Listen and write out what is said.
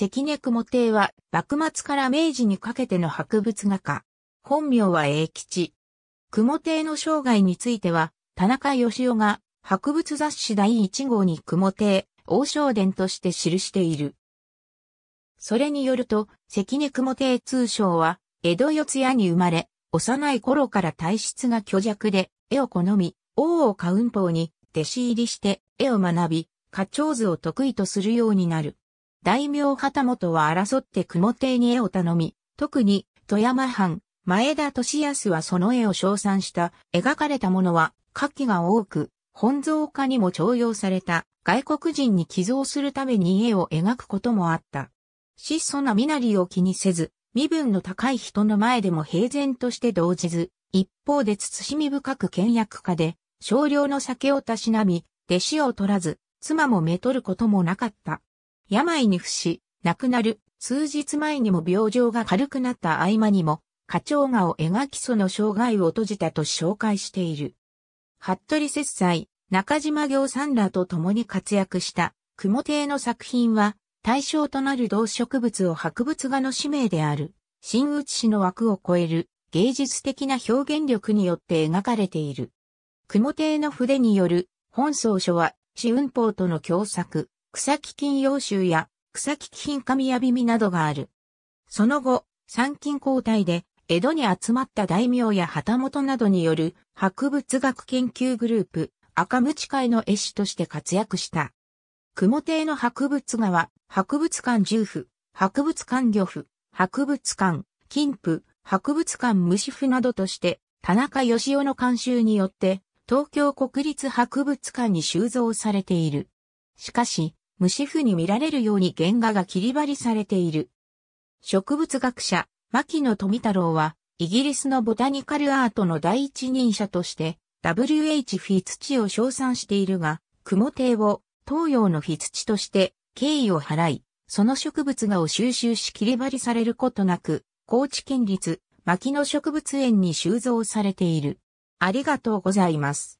関根雲亭は、幕末から明治にかけての博物画家。本名は英吉。雲亭の生涯については、田中義夫が、博物雑誌第1号に雲亭、王将伝として記している。それによると、関根雲亭通称は、江戸四谷に生まれ、幼い頃から体質が虚弱で、絵を好み、王を買う。ンポに、弟子入りして、絵を学び、花鳥図を得意とするようになる。大名旗本は争って雲邸に絵を頼み、特に富山藩、前田利康はその絵を称賛した、描かれたものは、下記が多く、本蔵家にも徴用された、外国人に寄贈するために絵を描くこともあった。質素な身なりを気にせず、身分の高い人の前でも平然として動じず、一方で慎み深く倹約家で、少量の酒をたしなみ、弟子を取らず、妻もめとることもなかった。病に伏し、亡くなる数日前にも病状が軽くなった合間にも、花鳥画を描きその生涯を閉じたと紹介している。服部節斎、中島行さんらと共に活躍した雲亭の作品は、対象となる動植物を博物画の使命である、新内氏の枠を超える芸術的な表現力によって描かれている。雲亭の筆による本草書は、四雲法との共作、草木金葉集や草木金神や耳などがある。その後、参勤交代で、江戸に集まった大名や旗本などによる博物学研究グループ、赤ム会の絵師として活躍した。雲亭の博物画は、博物館重府、博物館漁夫、博物館、金府、博物館虫府などとして、田中義雄の監修によって、東京国立博物館に収蔵されている。しかし、無視譜に見られるように原画が切り張りされている。植物学者、牧野富太郎は、イギリスのボタニカルアートの第一人者として、W.H. フィツチを称賛しているが、雲帝を東洋のフィツチとして敬意を払い、その植物画を収集し切り張りされることなく、高知県立牧野植物園に収蔵されている。ありがとうございます。